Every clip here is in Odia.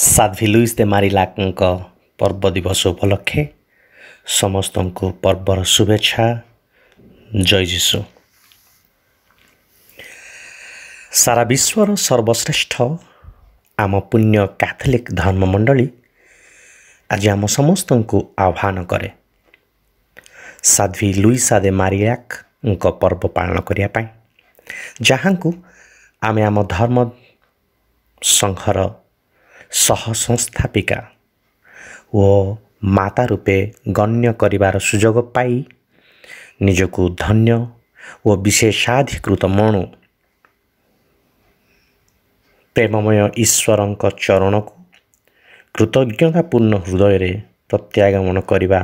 साध्वी लुइस दे मारिलाक पर्व दिवस उपलक्षे समस्त पर्वर शुभेच्छा जय जिसु सारा विश्वर सर्वश्रेष्ठ आम पुण्य क्याथलिक धर्म मण्डली आज आम समस्त आह्वान करे। साध्वी लुइसादे म्याक पर्व पाइ जहाँको आमे धर्म संघर ସହ ସଂସ୍ଥାପିକା ଓ ମାତା ରୂପେ ଗଣ୍ୟ କରିବାର ସୁଯୋଗ ପାଇ ନିଜକୁ ଧନ୍ୟ ଓ ବିଶେଷାଧିକୃତ ମଣୁ ପ୍ରେମମୟ ଈଶ୍ୱରଙ୍କ ଚରଣକୁ କୃତଜ୍ଞତାପୂର୍ଣ୍ଣ ହୃଦୟରେ ପ୍ରତ୍ୟାଗମନ କରିବା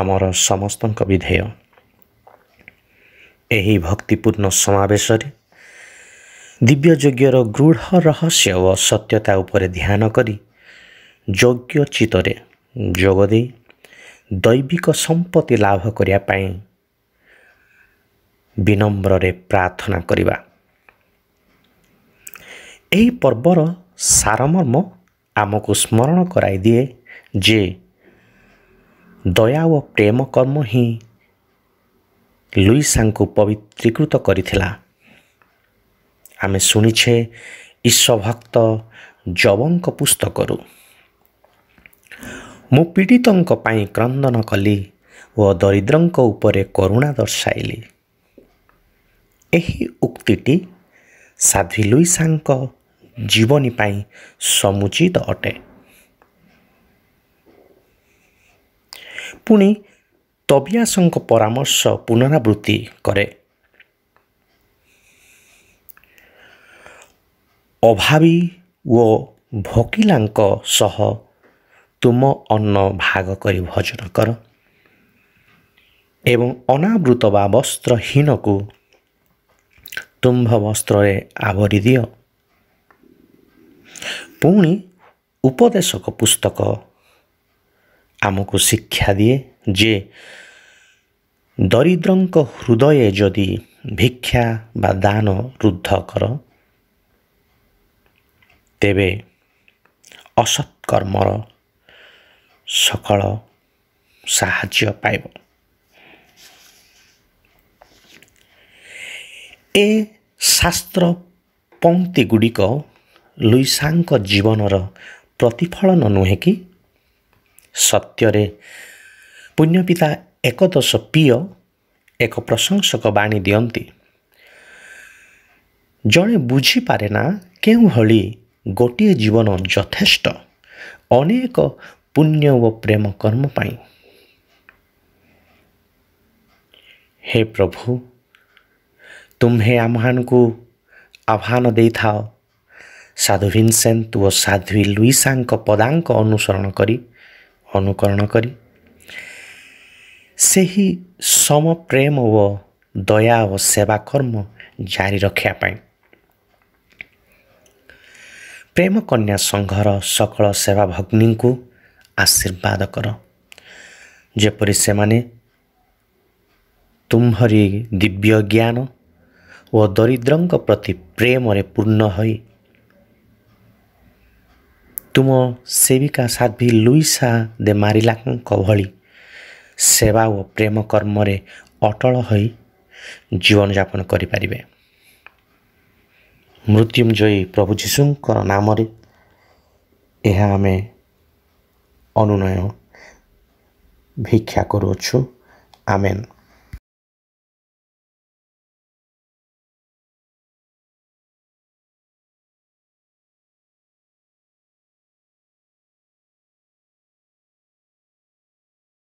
ଆମର ସମସ୍ତଙ୍କ ବିଧେୟ ଏହି ଭକ୍ତିପୂର୍ଣ୍ଣ ସମାବେଶରେ ଦିବ୍ୟଯୋଗ୍ୟର ଗୃଢ଼ ରହସ୍ୟ ଓ ସତ୍ୟତା ଉପରେ ଧ୍ୟାନ କରି ଯୋଗ୍ୟ ଚିତ୍ତରେ ଯୋଗ ଦେଇ ଦୈବିକ ସମ୍ପତ୍ତି ଲାଭ କରିବା ପାଇଁ ବିନମ୍ରରେ ପ୍ରାର୍ଥନା କରିବା ଏହି ପର୍ବର ସାରମର୍ମ ଆମକୁ ସ୍ମରଣ କରାଇ ଦିଏ ଯେ ଦୟା ଓ ପ୍ରେମ କର୍ମ ହିଁ ଲୁଇସାଙ୍କୁ ପବିତ୍ରୀକୃତ କରିଥିଲା ଆମେ ଶୁଣିଛେ ଈଶ୍ୱଭକ୍ତ ଯବଙ୍କ ପୁସ୍ତକରୁ ମୁଁ ପୀଡ଼ିତଙ୍କ ପାଇଁ କ୍ରନ୍ଦନ କଲି ଓ ଦରିଦ୍ରଙ୍କ ଉପରେ କରୁଣା ଦର୍ଶାଇଲି ଏହି ଉକ୍ତିଟି ସାଧ୍ୱି ଲୁଇସାଙ୍କ ଜୀବନୀ ପାଇଁ ସମୁଚିତ ଅଟେ ପୁଣି ତବିଆସଙ୍କ ପରାମର୍ଶ ପୁନରାବୃତ୍ତି କରେ ଅଭାବୀ ଓ ଭୋକିଲାଙ୍କ ସହ ତୁମ ଅନ୍ନ ଭାଗ କରି ଭୋଜନ କର ଏବଂ ଅନାବୃତ ବା ବସ୍ତ୍ରହୀନକୁ ତୁମ୍ଭ ବସ୍ତ୍ରରେ ଆବରି ଦିଅ ପୁଣି ଉପଦେଶକ ପୁସ୍ତକ ଆମକୁ ଶିକ୍ଷା ଦିଏ ଯେ ଦରିଦ୍ରଙ୍କ ହୃଦୟ ଯଦି ଭିକ୍ଷା ବା ଦାନ ରୁଦ୍ଧ କର ତେବେ ଅସତ୍କର୍ମର ସକଳ ସାହାଯ୍ୟ ପାଇବ ଏ ଶାସ୍ତ୍ର ପଙ୍କ୍ତି ଗୁଡ଼ିକ ଲୁଇସାଙ୍କ ଜୀବନର ପ୍ରତିଫଳନ ନୁହେଁ କି ସତ୍ୟରେ ପୁଣ୍ୟପିତା ଏକଦଶ ପିୟ ଏକ ପ୍ରଶଂସକ ବାଣୀ ଦିଅନ୍ତି ଜଣେ ବୁଝିପାରେ ନା କେଉଁଭଳି ଗୋଟିଏ ଜୀବନ ଯଥେଷ୍ଟ ଅନେକ ପୁଣ୍ୟ ଓ ପ୍ରେମ କର୍ମ ପାଇଁ ହେ ପ୍ରଭୁ ତୁମ୍ଭେ ଆମମାନଙ୍କୁ ଆହ୍ୱାନ ଦେଇଥାଅ ସାଧୁ ଭିନସେଣ୍ଟ ଓ ସାଧୁ ଲୁଇସାଙ୍କ ପଦାଙ୍କ ଅନୁସରଣ କରି ଅନୁକରଣ କରି ସେହି ସମ ପ୍ରେମ ଓ ଦୟା ଓ ସେବା କର୍ମ ଜାରି ରଖିବା ପାଇଁ प्रेम कन्या सङ्घ सकल सेवा भग्नि आशीर्वाद गरुमी दिव्य ज्ञान ओ दरिद्र प्रति प्रेम पूर्ण है। तुम सेविका साध्वी लुइसा दे माराको भली सेवा ओ अटल है। जीवन जापन गरिपारे ମୃତ୍ୟୁଞ୍ଜୟୀ ପ୍ରଭୁ ଯୀଶୁଙ୍କର ନାମରେ ଏହା ଆମେ ଅନୁନୟ ଭିକ୍ଷା କରୁଅଛୁ ଆମେନ୍